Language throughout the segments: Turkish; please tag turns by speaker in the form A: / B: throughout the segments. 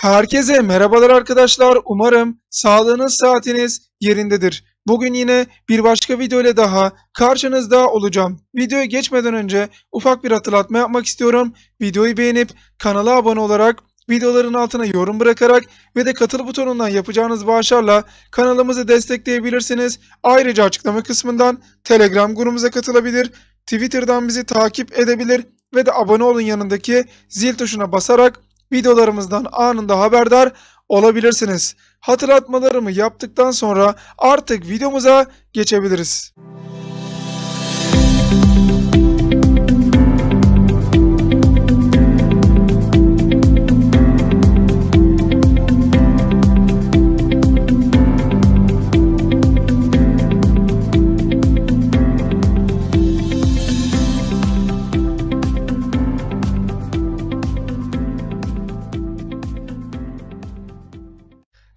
A: Herkese merhabalar arkadaşlar. Umarım sağlığınız, saatiniz yerindedir. Bugün yine bir başka video ile daha karşınızda olacağım. Videoya geçmeden önce ufak bir hatırlatma yapmak istiyorum. Videoyu beğenip kanala abone olarak videoların altına yorum bırakarak ve de katıl butonundan yapacağınız bağışlarla kanalımızı destekleyebilirsiniz. Ayrıca açıklama kısmından Telegram grubumuza katılabilir, Twitter'dan bizi takip edebilir ve de abone olun yanındaki zil tuşuna basarak videolarımızdan anında haberdar olabilirsiniz. Hatırlatmalarımı yaptıktan sonra artık videomuza geçebiliriz.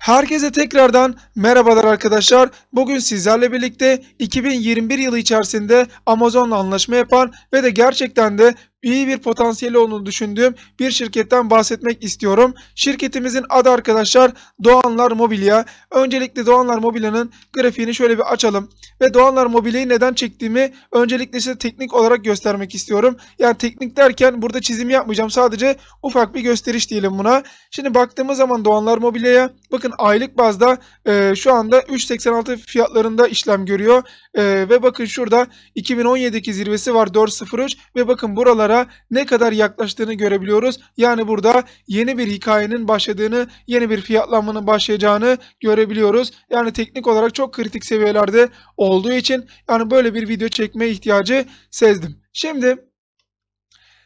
A: Herkese tekrardan merhabalar arkadaşlar. Bugün sizlerle birlikte 2021 yılı içerisinde Amazon'la anlaşma yapan ve de gerçekten de iyi bir potansiyeli olduğunu düşündüğüm bir şirketten bahsetmek istiyorum. Şirketimizin adı arkadaşlar Doğanlar Mobilya. Öncelikle Doğanlar Mobilya'nın grafiğini şöyle bir açalım. Ve Doğanlar Mobilya'yı neden çektiğimi öncelikle size teknik olarak göstermek istiyorum. Yani teknik derken burada çizim yapmayacağım. Sadece ufak bir gösteriş diyelim buna. Şimdi baktığımız zaman Doğanlar Mobilya'ya bakın aylık bazda e, şu anda 3.86 fiyatlarında işlem görüyor. E, ve bakın şurada 2017'deki zirvesi var 4.03 ve bakın buralar sonlara ne kadar yaklaştığını görebiliyoruz. Yani burada yeni bir hikayenin başladığını, yeni bir fiyatlanmanın başlayacağını görebiliyoruz. Yani teknik olarak çok kritik seviyelerde olduğu için yani böyle bir video çekmeye ihtiyacı sezdim. Şimdi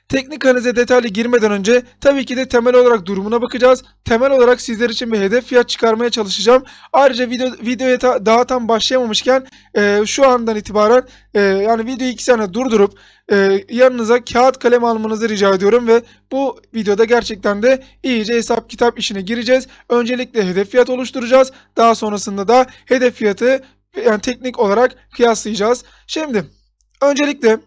A: Teknik analize detaylı girmeden önce tabii ki de temel olarak durumuna bakacağız. Temel olarak sizler için bir hedef fiyat çıkarmaya çalışacağım. Ayrıca video, videoya ta, daha tam başlayamamışken e, şu andan itibaren e, yani videoyu 2 sene durdurup e, yanınıza kağıt kalem almanızı rica ediyorum ve bu videoda gerçekten de iyice hesap kitap işine gireceğiz. Öncelikle hedef fiyat oluşturacağız. Daha sonrasında da hedef fiyatı yani teknik olarak kıyaslayacağız. Şimdi öncelikle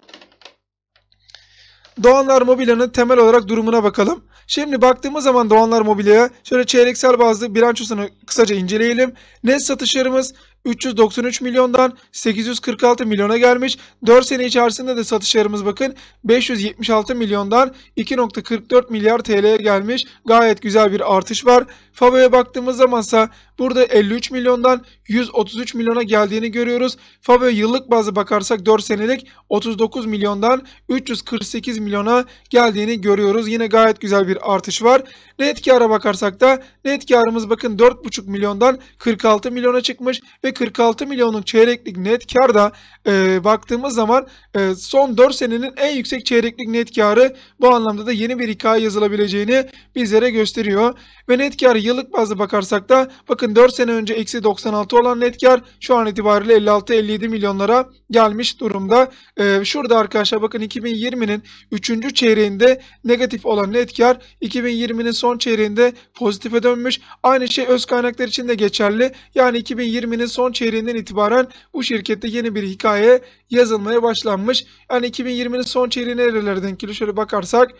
A: Doğanlar Mobilya'nın temel olarak durumuna bakalım. Şimdi baktığımız zaman Doğanlar Mobilya'ya şöyle çeyreksel bazlı bilançosunu kısaca inceleyelim. Net satışlarımız 393 milyondan 846 milyona gelmiş. 4 sene içerisinde de satışlarımız bakın 576 milyondan 2.44 milyar TL'ye gelmiş. Gayet güzel bir artış var. Fabo'ya baktığımız zaman ise burada 53 milyondan 133 milyona geldiğini görüyoruz. Fabio yıllık bazı bakarsak 4 senelik 39 milyondan 348 milyona geldiğini görüyoruz. Yine gayet güzel bir artış var. Net kâra bakarsak da net kârımız bakın 4,5 milyondan 46 milyona çıkmış ve 46 milyonluk çeyreklik net kar da e, baktığımız zaman e, son 4 senenin en yüksek çeyreklik net karı bu anlamda da yeni bir hikaye yazılabileceğini bizlere gösteriyor. Ve net kar yıllık bazda bakarsak da bakın 4 sene önce eksi 96 olan net kar şu an itibariyle 56-57 milyonlara gelmiş durumda. E, şurada arkadaşlar bakın 2020'nin 3. çeyreğinde negatif olan net kar 2020'nin son çeyreğinde pozitife dönmüş. Aynı şey öz kaynaklar için de geçerli. Yani 2020'nin son çeyreğinden itibaren bu şirkette yeni bir hikaye yazılmaya başlanmış. Yani 2020'nin son çeyreği nerelerden kilo şöyle bakarsak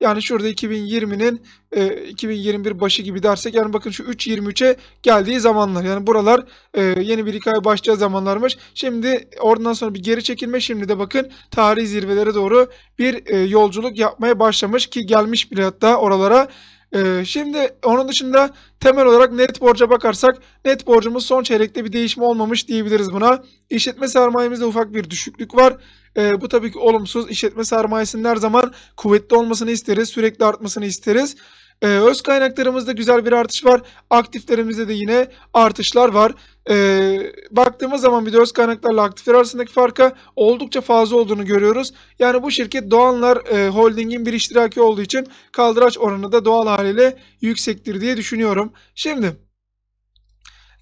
A: yani şurada 2020'nin e, 2021 başı gibi dersek yani bakın şu 3.23'e geldiği zamanlar. Yani buralar e, yeni bir hikaye başlayacağı zamanlarmış. Şimdi oradan sonra bir geri çekilme şimdi de bakın tarihi zirvelere doğru bir e, yolculuk yapmaya başlamış ki gelmiş bile hatta oralara. Ee, şimdi onun dışında temel olarak net borca bakarsak net borcumuz son çeyrekte bir değişme olmamış diyebiliriz buna. İşletme sermayemizde ufak bir düşüklük var. Ee, bu tabii ki olumsuz. İşletme sermayesinin her zaman kuvvetli olmasını isteriz. Sürekli artmasını isteriz. Ee, öz kaynaklarımızda güzel bir artış var. Aktiflerimizde de yine artışlar var. Ee, baktığımız zaman bir de öz kaynaklarla aktifler arasındaki farka oldukça fazla olduğunu görüyoruz. Yani bu şirket Doğanlar e, Holding'in bir iştiraki olduğu için kaldıraç oranı da doğal haliyle yüksektir diye düşünüyorum. Şimdi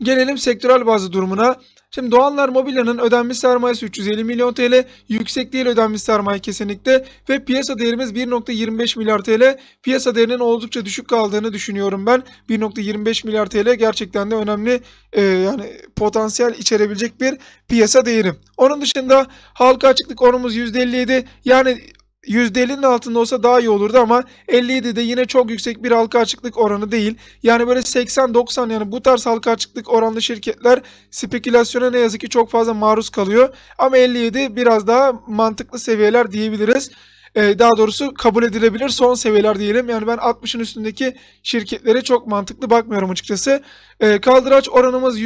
A: gelelim sektörel bazı durumuna. Şimdi Doğanlar Mobilya'nın ödenmiş sermayesi 350 milyon TL. Yüksek değil ödenmiş sermaye kesinlikle. Ve piyasa değerimiz 1.25 milyar TL. Piyasa değerinin oldukça düşük kaldığını düşünüyorum ben. 1.25 milyar TL gerçekten de önemli e, yani potansiyel içerebilecek bir piyasa değeri. Onun dışında halka açıklık oranımız %57. Yani %50'nin altında olsa daha iyi olurdu ama 57 de yine çok yüksek bir halka açıklık oranı değil. Yani böyle 80-90 yani bu tarz halka açıklık oranlı şirketler spekülasyona ne yazık ki çok fazla maruz kalıyor. Ama 57 biraz daha mantıklı seviyeler diyebiliriz ee, daha doğrusu kabul edilebilir son seviyeler diyelim. Yani ben 60'ın üstündeki şirketlere çok mantıklı bakmıyorum açıkçası. Ee, kaldıraç oranımız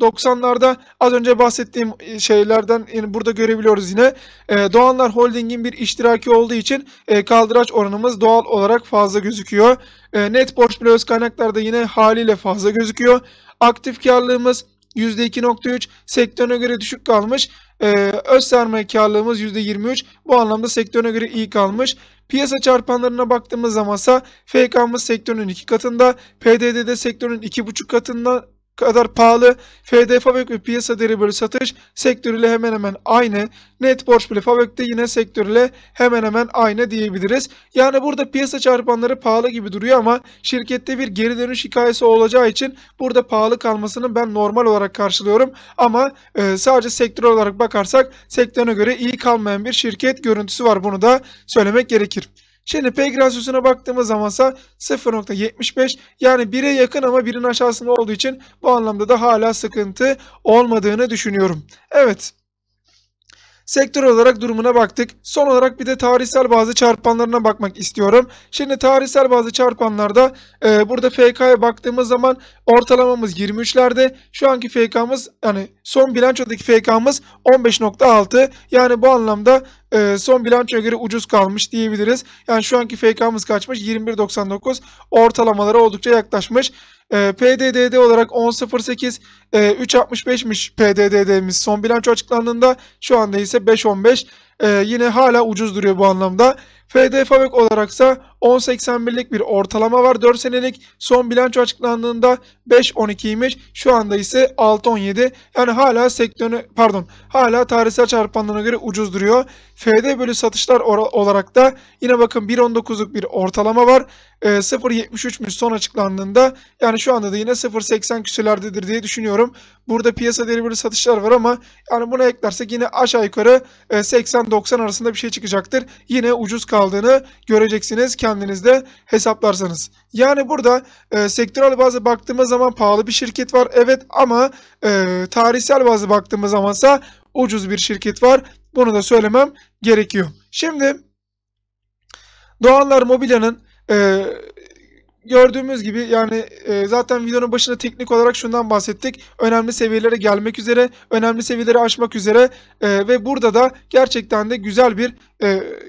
A: 90'larda az önce bahsettiğim e, şeylerden yani burada görebiliyoruz yine. E, Doğanlar Holding'in bir iştiraki olduğu için e, kaldıraç oranımız doğal olarak fazla gözüküyor. E, net borç bile öz kaynaklarda yine haliyle fazla gözüküyor. Aktif karlılığımız %2.3 sektörüne göre düşük kalmış. Ee, öz sermaye karlılığımız %23. Bu anlamda sektörüne göre iyi kalmış. Piyasa çarpanlarına baktığımız zaman ise FK'mız sektörün 2 katında, PDD'de sektörün 2,5 katında kadar pahalı. FD Fabrik piyasa değeri bölü satış sektörüyle hemen hemen aynı. Net borç bile Fabrik'te yine sektörüyle hemen hemen aynı diyebiliriz. Yani burada piyasa çarpanları pahalı gibi duruyor ama şirkette bir geri dönüş hikayesi olacağı için burada pahalı kalmasını ben normal olarak karşılıyorum. Ama e, sadece sektör olarak bakarsak sektörüne göre iyi kalmayan bir şirket görüntüsü var. Bunu da söylemek gerekir. Şimdi P rasyosuna baktığımız zamansa 0.75 yani 1'e yakın ama 1'in aşağısında olduğu için bu anlamda da hala sıkıntı olmadığını düşünüyorum. Evet. Sektör olarak durumuna baktık. Son olarak bir de tarihsel bazı çarpanlarına bakmak istiyorum. Şimdi tarihsel bazı çarpanlarda e, burada FK'ya baktığımız zaman ortalamamız 23'lerde. Şu anki FK'mız yani son bilançodaki FK'mız 15.6. Yani bu anlamda e, son bilançoya göre ucuz kalmış diyebiliriz. Yani şu anki FK'mız kaçmış? 21.99 ortalamalara oldukça yaklaşmış. Ee, e, PDDD olarak 10.08 e, 3.65'miş PDDD'miz son bilanço açıklandığında şu anda ise 5.15 e, yine hala ucuz duruyor bu anlamda. FD Fabek olaraksa 10.81'lik bir ortalama var 4 senelik. Son bilanço açıklandığında 5.12'ymiş. Şu anda ise 6.17. Yani hala sektörü pardon hala tarihsel çarpanlarına göre ucuz duruyor. FD bölü satışlar olarak da yine bakın 1.19'luk bir ortalama var. E, ee, 0.73'müş son açıklandığında yani şu anda da yine 0.80 küsürlerdedir diye düşünüyorum. Burada piyasa değeri bölü satışlar var ama yani buna eklersek yine aşağı yukarı 80-90 e, arasında bir şey çıkacaktır. Yine ucuz kaldığını göreceksiniz kendinizde hesaplarsanız. Yani burada e, sektörel bazı baktığımız zaman pahalı bir şirket var evet ama e, tarihsel bazı baktığımız zamansa ucuz bir şirket var. Bunu da söylemem gerekiyor. Şimdi Doğanlar Mobilya'nın e, gördüğümüz gibi yani e, zaten videonun başında teknik olarak şundan bahsettik. Önemli seviyelere gelmek üzere, önemli seviyeleri aşmak üzere e, ve burada da gerçekten de güzel bir e,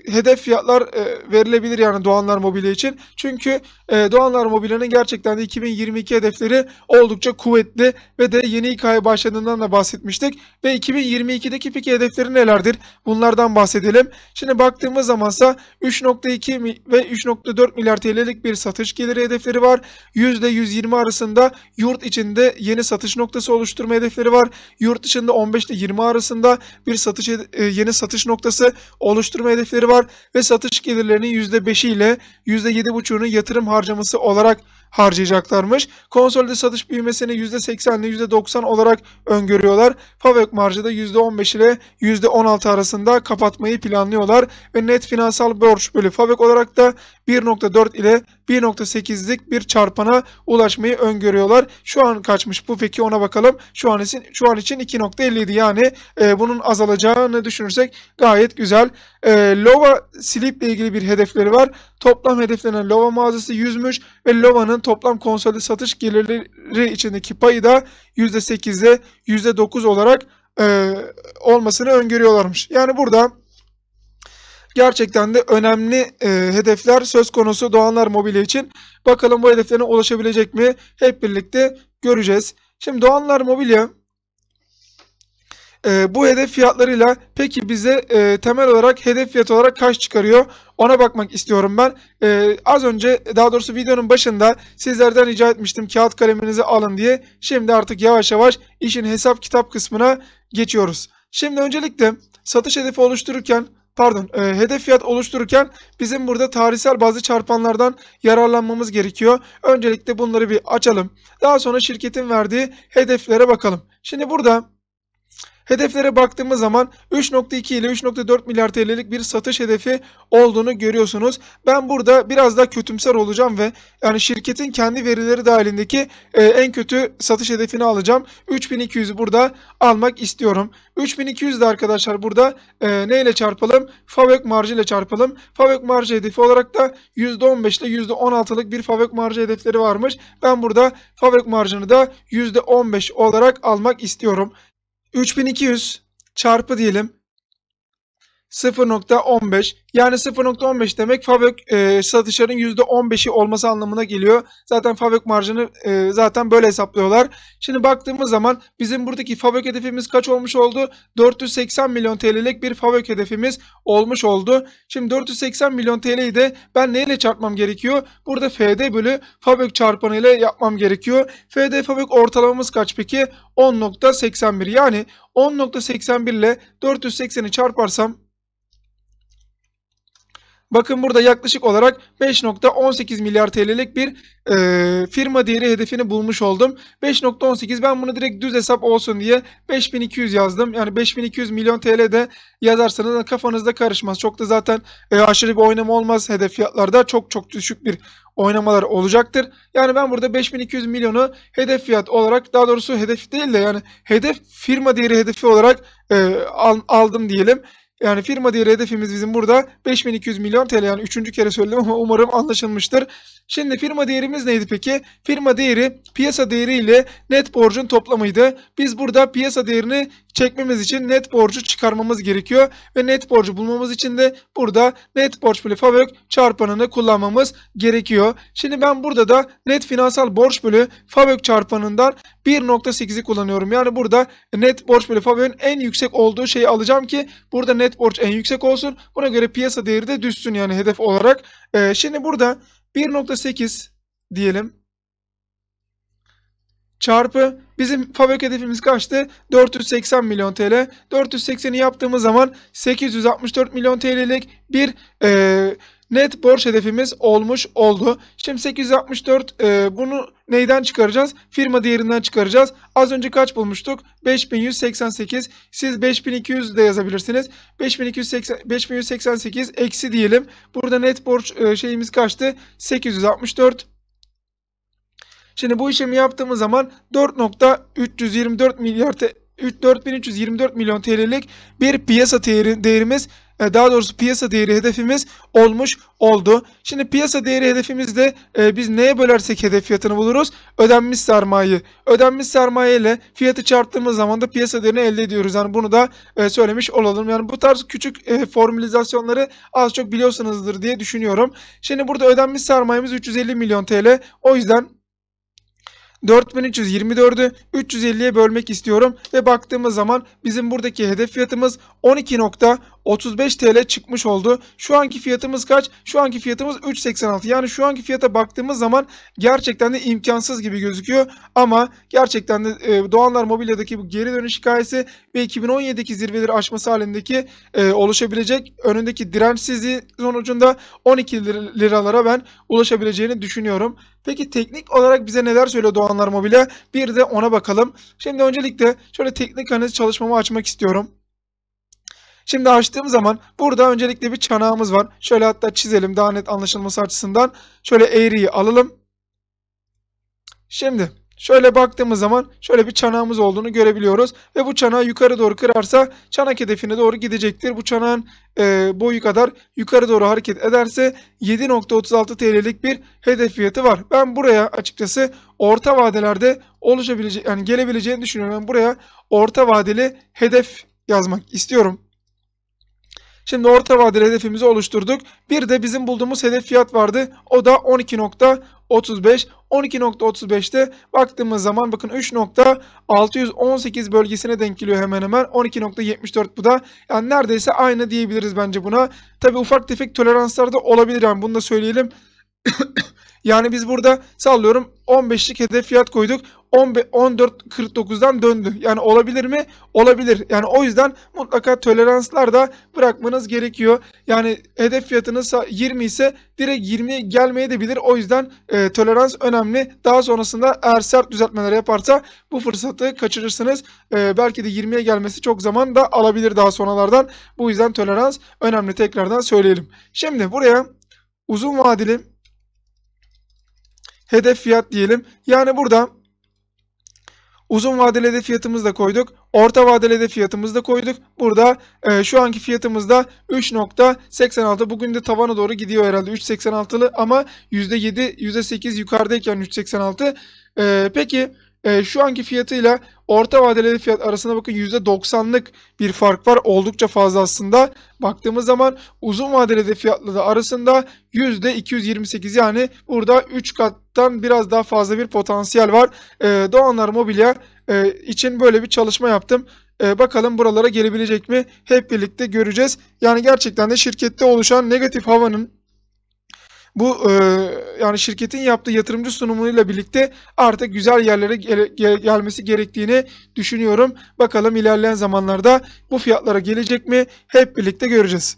A: hedef fiyatlar e, verilebilir yani Doğanlar Mobilya için. Çünkü e, Doğanlar Mobilya'nın gerçekten de 2022 hedefleri oldukça kuvvetli ve de yeni hikaye başladığından da bahsetmiştik. Ve 2022'deki peki hedefleri nelerdir? Bunlardan bahsedelim. Şimdi baktığımız zamansa 3.2 ve 3.4 milyar TL'lik bir satış geliri hedefleri var. %120 arasında yurt içinde yeni satış noktası oluşturma hedefleri var. Yurt dışında 15 ile 20 arasında bir satış e, yeni satış noktası oluşturma oluşturma hedefleri var ve satış gelirlerinin %5'i ile %7,5'unu yatırım harcaması olarak harcayacaklarmış. Konsolide satış büyümesini %80 ile %90 olarak öngörüyorlar. Favök marjı da %15 ile %16 arasında kapatmayı planlıyorlar ve net finansal borç bölü Favök olarak da 1.4 ile 1.8'lik bir çarpana ulaşmayı öngörüyorlar. Şu an kaçmış bu peki ona bakalım. Şu an için şu an için 2.57 yani e, bunun azalacağını düşünürsek gayet güzel. E, Lova Sleep ile ilgili bir hedefleri var. Toplam hedeflenen Lova mağazası 100'müş ve Lova'nın Firmanın toplam konsolde satış gelirleri içindeki payı da %8'e %9 olarak e, olmasını öngörüyorlarmış. Yani burada gerçekten de önemli e, hedefler söz konusu Doğanlar Mobilya için. Bakalım bu hedeflerine ulaşabilecek mi? Hep birlikte göreceğiz. Şimdi Doğanlar Mobilya e, bu hedef fiyatlarıyla peki bize e, temel olarak hedef fiyat olarak kaç çıkarıyor? Ona bakmak istiyorum ben. E, az önce daha doğrusu videonun başında sizlerden rica etmiştim kağıt kaleminizi alın diye. Şimdi artık yavaş yavaş işin hesap kitap kısmına geçiyoruz. Şimdi öncelikle satış hedefi oluştururken pardon e, hedef fiyat oluştururken bizim burada tarihsel bazı çarpanlardan yararlanmamız gerekiyor. Öncelikle bunları bir açalım. Daha sonra şirketin verdiği hedeflere bakalım. Şimdi burada Hedeflere baktığımız zaman 3.2 ile 3.4 milyar TL'lik bir satış hedefi olduğunu görüyorsunuz. Ben burada biraz daha kötümser olacağım ve yani şirketin kendi verileri dahilindeki e, en kötü satış hedefini alacağım. 3200 burada almak istiyorum. 3200 de arkadaşlar burada e, neyle çarpalım? Favök marjı ile çarpalım. Favök marjı hedefi olarak da %15 ile %16'lık bir favök marjı hedefleri varmış. Ben burada favök marjını da %15 olarak almak istiyorum. 3200 çarpı diyelim 0.15 yani 0.15 demek Favök e, satışların %15'i olması anlamına geliyor. Zaten Favök marjını e, zaten böyle hesaplıyorlar. Şimdi baktığımız zaman bizim buradaki Favök hedefimiz kaç olmuş oldu? 480 milyon TL'lik bir Favök hedefimiz olmuş oldu. Şimdi 480 milyon TL'yi de ben neyle çarpmam gerekiyor? Burada FD bölü Favök çarpanıyla yapmam gerekiyor. FD Favök ortalamamız kaç peki? 10.81 yani 10.81 ile 480'i çarparsam Bakın burada yaklaşık olarak 5.18 milyar TL'lik bir e, firma değeri hedefini bulmuş oldum. 5.18 ben bunu direkt düz hesap olsun diye 5200 yazdım. Yani 5200 milyon TL de yazarsanız kafanızda karışmaz. Çok da zaten e, aşırı bir oynama olmaz hedef fiyatlarda. Çok çok düşük bir oynamalar olacaktır. Yani ben burada 5200 milyonu hedef fiyat olarak daha doğrusu hedef değil de yani hedef firma değeri hedefi olarak e, aldım diyelim. Yani firma değeri hedefimiz bizim burada 5200 milyon TL. Yani üçüncü kere söyledim ama umarım anlaşılmıştır. Şimdi firma değerimiz neydi peki? Firma değeri piyasa değeri ile net borcun toplamıydı. Biz burada piyasa değerini çekmemiz için net borcu çıkarmamız gerekiyor. Ve net borcu bulmamız için de burada net borç bölü FAVÖK çarpanını kullanmamız gerekiyor. Şimdi ben burada da net finansal borç bölü FAVÖK çarpanından 1.8'i kullanıyorum. Yani burada net borç bölü FAVÖK'ün en yüksek olduğu şeyi alacağım ki burada net net borç en yüksek olsun. Buna göre piyasa değeri de düşsün yani hedef olarak. E, şimdi burada 1.8 diyelim çarpı bizim fabrik hedefimiz kaçtı? 480 milyon TL. 480'i yaptığımız zaman 864 milyon TL'lik bir e, net borç hedefimiz olmuş oldu. Şimdi 864 e, bunu neyden çıkaracağız? Firma değerinden çıkaracağız. Az önce kaç bulmuştuk? 5188. Siz 5200 de yazabilirsiniz. 5280, 5188 eksi diyelim. Burada net borç e, şeyimiz kaçtı? 864 Şimdi bu işlemi yaptığımız zaman 4.324 milyar 4324 milyon TL'lik bir piyasa değeri, değerimiz e, daha doğrusu piyasa değeri hedefimiz olmuş oldu. Şimdi piyasa değeri hedefimizde e, biz neye bölersek hedef fiyatını buluruz? Ödenmiş sermaye. Ödenmiş sermaye ile fiyatı çarptığımız zaman da piyasa değerini elde ediyoruz. Yani bunu da e, söylemiş olalım. Yani bu tarz küçük e, formülizasyonları az çok biliyorsunuzdur diye düşünüyorum. Şimdi burada ödenmiş sermayemiz 350 milyon TL. O yüzden 4324'ü 350'ye bölmek istiyorum ve baktığımız zaman bizim buradaki hedef fiyatımız 12. 35 TL çıkmış oldu. Şu anki fiyatımız kaç? Şu anki fiyatımız 3.86. Yani şu anki fiyata baktığımız zaman gerçekten de imkansız gibi gözüküyor. Ama gerçekten de e, Doğanlar Mobilya'daki bu geri dönüş hikayesi ve 2017'deki zirveleri aşması halindeki e, oluşabilecek önündeki dirençsizliği sonucunda 12 liralara ben ulaşabileceğini düşünüyorum. Peki teknik olarak bize neler söylüyor Doğanlar Mobilya? Bir de ona bakalım. Şimdi öncelikle şöyle teknik analiz çalışmamı açmak istiyorum. Şimdi açtığım zaman burada öncelikle bir çanağımız var. Şöyle hatta çizelim daha net anlaşılması açısından. Şöyle eğriyi alalım. Şimdi şöyle baktığımız zaman şöyle bir çanağımız olduğunu görebiliyoruz. Ve bu çanağı yukarı doğru kırarsa çanak hedefine doğru gidecektir. Bu çanağın e, boyu kadar yukarı doğru hareket ederse 7.36 TL'lik bir hedef fiyatı var. Ben buraya açıkçası orta vadelerde oluşabileceği yani gelebileceğini düşünüyorum. Ben buraya orta vadeli hedef yazmak istiyorum. Şimdi orta vadeli hedefimizi oluşturduk. Bir de bizim bulduğumuz hedef fiyat vardı. O da 12.35. 12.35'te baktığımız zaman bakın 3.618 bölgesine denk geliyor hemen hemen. 12.74 bu da. Yani neredeyse aynı diyebiliriz bence buna. Tabi ufak tefek toleranslar da olabilir yani bunu da söyleyelim. yani biz burada sallıyorum 15'lik hedef fiyat koyduk. 14.49'dan döndü. Yani olabilir mi? Olabilir. Yani o yüzden mutlaka toleranslar da bırakmanız gerekiyor. Yani hedef fiyatınız 20 ise direkt 20 gelmeye de bilir. O yüzden e, tolerans önemli. Daha sonrasında eğer sert düzeltmeler yaparsa bu fırsatı kaçırırsınız. E, belki de 20'ye gelmesi çok zaman da alabilir daha sonralardan. Bu yüzden tolerans önemli tekrardan söyleyelim. Şimdi buraya uzun vadeli hedef fiyat diyelim. Yani burada uzun vadeli hedef fiyatımızı da koyduk. Orta vadeli hedef fiyatımızı da koyduk. Burada e, şu anki fiyatımız da 3.86. Bugün de tavana doğru gidiyor herhalde 3.86'lı ama %7, %8 yukarıdayken 3.86. E, peki e, şu anki fiyatıyla orta vadeli fiyat arasında bakın %90'lık bir fark var. Oldukça fazla aslında. Baktığımız zaman uzun vadeli de fiyatları arasında %228 yani burada 3 kattan biraz daha fazla bir potansiyel var. E, Doğanlar Mobilya e, için böyle bir çalışma yaptım. E, bakalım buralara gelebilecek mi? Hep birlikte göreceğiz. Yani gerçekten de şirkette oluşan negatif havanın bu e, yani şirketin yaptığı yatırımcı sunumuyla birlikte artık güzel yerlere gele, gel, gelmesi gerektiğini düşünüyorum. Bakalım ilerleyen zamanlarda bu fiyatlara gelecek mi? Hep birlikte göreceğiz.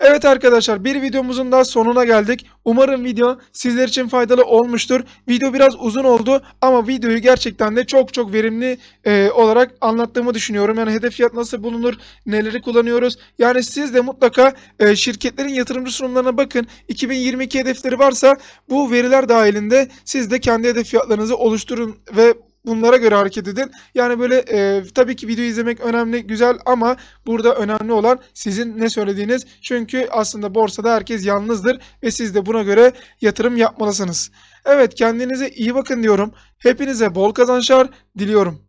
A: Evet arkadaşlar bir videomuzun daha sonuna geldik. Umarım video sizler için faydalı olmuştur. Video biraz uzun oldu ama videoyu gerçekten de çok çok verimli e, olarak anlattığımı düşünüyorum. Yani hedef fiyat nasıl bulunur, neleri kullanıyoruz. Yani siz de mutlaka e, şirketlerin yatırımcı sunumlarına bakın. 2022 hedefleri varsa bu veriler dahilinde siz de kendi hedef fiyatlarınızı oluşturun ve bunlara göre hareket edin. Yani böyle e, tabii ki video izlemek önemli, güzel ama burada önemli olan sizin ne söylediğiniz. Çünkü aslında borsada herkes yalnızdır ve siz de buna göre yatırım yapmalısınız. Evet kendinize iyi bakın diyorum. Hepinize bol kazançlar diliyorum.